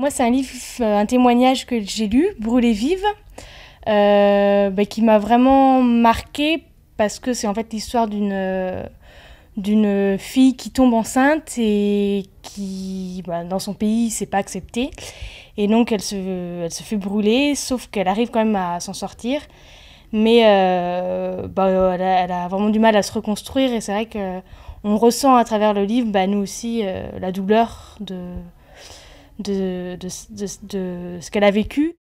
Moi, c'est un livre, euh, un témoignage que j'ai lu, Brûlée vive, euh, bah, qui m'a vraiment marqué parce que c'est en fait l'histoire d'une euh, d'une fille qui tombe enceinte et qui, bah, dans son pays, c'est pas accepté. Et donc, elle se, elle se fait brûler, sauf qu'elle arrive quand même à s'en sortir. Mais bah, elle, a, vraiment du mal à se reconstruire. Et c'est vrai qu'on ressent à travers le livre, bah, nous aussi, la douleur de, de, de, de, de ce qu'elle a vécu